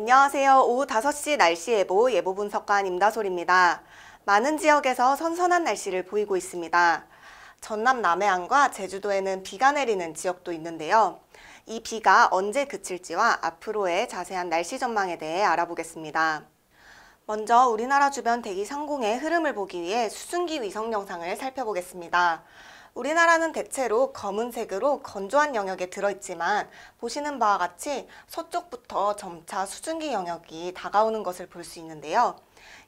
안녕하세요. 오후 5시 날씨 예보 예보 분석관 임다솔입니다. 많은 지역에서 선선한 날씨를 보이고 있습니다. 전남 남해안과 제주도에는 비가 내리는 지역도 있는데요. 이 비가 언제 그칠지와 앞으로의 자세한 날씨 전망에 대해 알아보겠습니다. 먼저 우리나라 주변 대기 상공의 흐름을 보기 위해 수증기 위성 영상을 살펴보겠습니다. 우리나라는 대체로 검은색으로 건조한 영역에 들어있지만 보시는 바와 같이 서쪽부터 점차 수증기 영역이 다가오는 것을 볼 수 있는데요.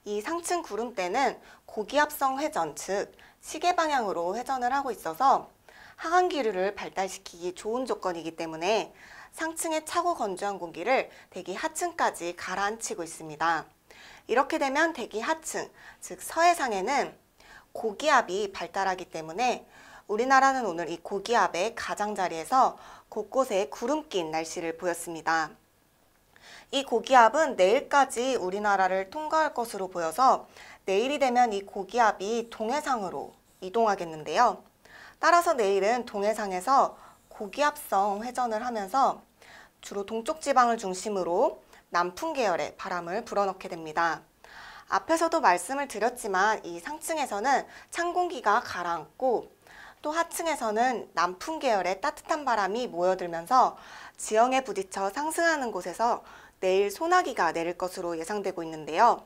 이 상층 구름대는 고기압성 회전 즉 시계 방향으로 회전을 하고 있어서 하강기류를 발달시키기 좋은 조건이기 때문에 상층의 차고 건조한 공기를 대기 하층까지 가라앉히고 있습니다. 이렇게 되면 대기 하층, 즉 서해상에는 고기압이 발달하기 때문에 우리나라는 오늘 이 고기압의 가장자리에서 곳곳에 구름 낀 날씨를 보였습니다. 이 고기압은 내일까지 우리나라를 통과할 것으로 보여서 내일이 되면 이 고기압이 동해상으로 이동하겠는데요. 따라서 내일은 동해상에서 고기압성 회전을 하면서 주로 동쪽 지방을 중심으로 남풍 계열의 바람을 불어넣게 됩니다. 앞에서도 말씀을 드렸지만 이 상층에서는 찬 공기가 가라앉고 또 하층에서는 남풍 계열의 따뜻한 바람이 모여들면서 지형에 부딪혀 상승하는 곳에서 내일 소나기가 내릴 것으로 예상되고 있는데요.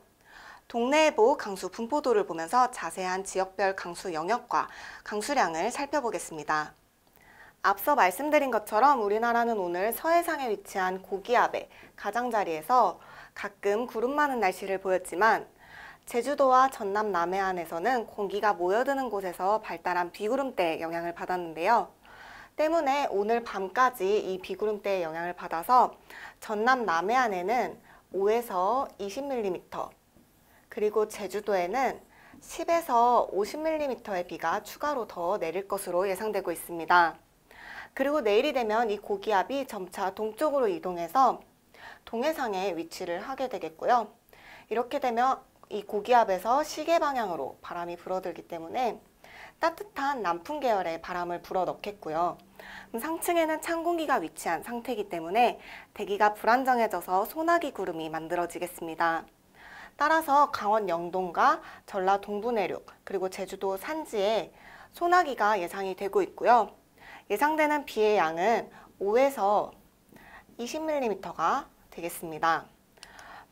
동네의보 강수 분포도를 보면서 자세한 지역별 강수 영역과 강수량을 살펴보겠습니다. 앞서 말씀드린 것처럼 우리나라는 오늘 서해상에 위치한 고기압의 가장자리에서 가끔 구름 많은 날씨를 보였지만 제주도와 전남 남해안에서는 공기가 모여드는 곳에서 발달한 비구름대 영향을 받았는데요. 때문에 오늘 밤까지 이 비구름대의 영향을 받아서 전남 남해안에는 5에서 20mm, 그리고 제주도에는 10에서 50mm의 비가 추가로 더 내릴 것으로 예상되고 있습니다. 그리고 내일이 되면 이 고기압이 점차 동쪽으로 이동해서 동해상에 위치를 하게 되겠고요. 이렇게 되면 이 고기압에서 시계 방향으로 바람이 불어들기 때문에 따뜻한 남풍 계열의 바람을 불어넣겠고요. 상층에는 찬 공기가 위치한 상태이기 때문에 대기가 불안정해져서 소나기 구름이 만들어지겠습니다. 따라서 강원 영동과 전라 동부 내륙 그리고 제주도 산지에 소나기가 예상이 되고 있고요. 예상되는 비의 양은 5에서 20mm가 되겠습니다.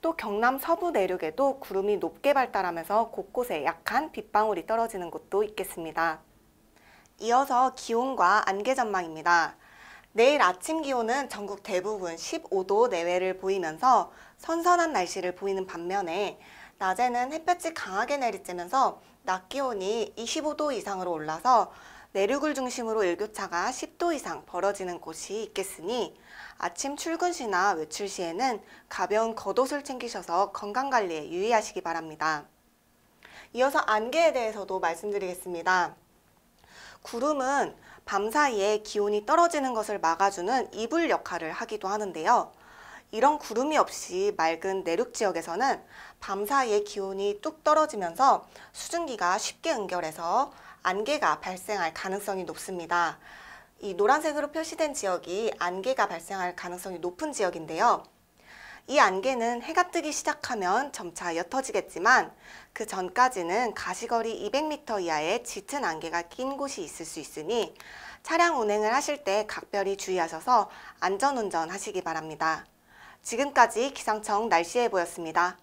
또 경남 서부 내륙에도 구름이 높게 발달하면서 곳곳에 약한 빗방울이 떨어지는 곳도 있겠습니다. 이어서 기온과 안개 전망입니다. 내일 아침 기온은 전국 대부분 15도 내외를 보이면서 선선한 날씨를 보이는 반면에 낮에는 햇볕이 강하게 내리쬐면서 낮 기온이 25도 이상으로 올라서 내륙을 중심으로 일교차가 10도 이상 벌어지는 곳이 있겠으니 아침 출근 시나 외출 시에는 가벼운 겉옷을 챙기셔서 건강관리에 유의하시기 바랍니다. 이어서 안개에 대해서도 말씀드리겠습니다. 구름은 밤 사이에 기온이 떨어지는 것을 막아주는 이불 역할을 하기도 하는데요. 이런 구름이 없이 맑은 내륙 지역에서는 밤 사이에 기온이 뚝 떨어지면서 수증기가 쉽게 응결해서 안개가 발생할 가능성이 높습니다. 이 노란색으로 표시된 지역이 안개가 발생할 가능성이 높은 지역인데요. 이 안개는 해가 뜨기 시작하면 점차 옅어지겠지만 그 전까지는 가시거리 200m 이하의 짙은 안개가 낀 곳이 있을 수 있으니 차량 운행을 하실 때 각별히 주의하셔서 안전운전 하시기 바랍니다. 지금까지 기상청 날씨 예보였습니다.